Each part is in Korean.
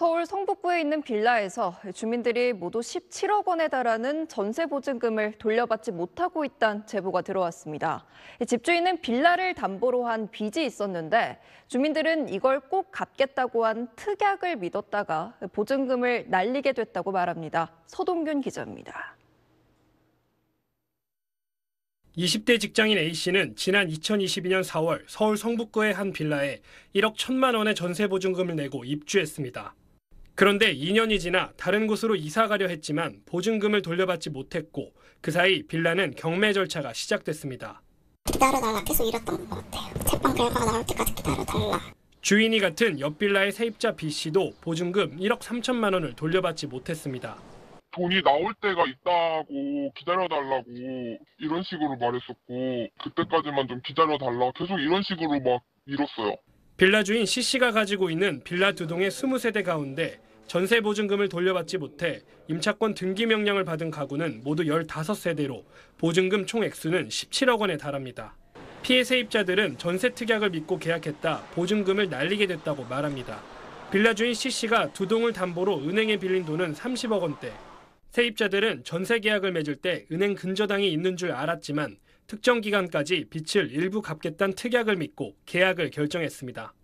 서울 성북구에 있는 빌라에서 주민들이 모두 17억 원에 달하는 전세 보증금을 돌려받지 못하고 있다는 제보가 들어왔습니다. 집주인은 빌라를 담보로 한 빚이 있었는데 주민들은 이걸 꼭 갚겠다고 한 특약을 믿었다가 보증금을 날리게 됐다고 말합니다. 서동균 기자입니다. 20대 직장인 A씨는 지난 2022년 4월 서울 성북구의 한 빌라에 1억 1천만 원의 전세 보증금을 내고 입주했습니다. 그런데 2년이 지나 다른 곳으로 이사 가려 했지만 보증금을 돌려받지 못했고 그 사이 빌라는 경매 절차가 시작됐습니다. 기다려달라 계속 이랬던 것 같아요. 재판 결과 나올 때까지 기다려달라. 주인이 같은 옆 빌라의 세입자 B 씨도 보증금 1억 3천만 원을 돌려받지 못했습니다. 돈이 나올 때가 있다고 기다려달라고 이런 식으로 말했었고 그때까지만 좀 기다려달라 계속 이런 식으로 막 밀었어요. 빌라 주인 C 씨가 가지고 있는 빌라 두 동의 20세대 가운데 전세 보증금을 돌려받지 못해 임차권 등기 명령을 받은 가구는 모두 15세대로 보증금 총액수는 17억 원에 달합니다. 피해 세입자들은 전세 특약을 믿고 계약했다 보증금을 날리게 됐다고 말합니다. 빌라 주인 C씨가 두 동을 담보로 은행에 빌린 돈은 30억 원대. 세입자들은 전세 계약을 맺을 때 은행 근저당이 있는 줄 알았지만 특정 기간까지 빚을 일부 갚겠다는 특약을 믿고 계약을 결정했습니다.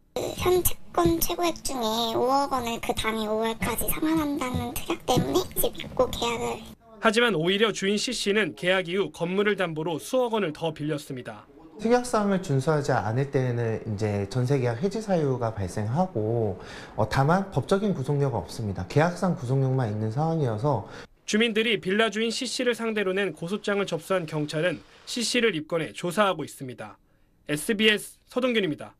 현 채권 최고액 중에 5억 원을 그 당해 5월까지 상환한다는 특약 때문에 이제 믿고 계약을. 하지만 오히려 주인 C 씨는 계약 이후 건물을 담보로 수억 원을 더 빌렸습니다. 특약사항을 준수하지 않을 때는 이제 전세계약 해지 사유가 발생하고 어, 다만 법적인 구속력은 없습니다. 계약상 구속력만 있는 상황이어서 주민들이 빌라 주인 C 씨를 상대로 낸 고소장을 접수한 경찰은 C 씨를 입건해 조사하고 있습니다. SBS 서동균입니다.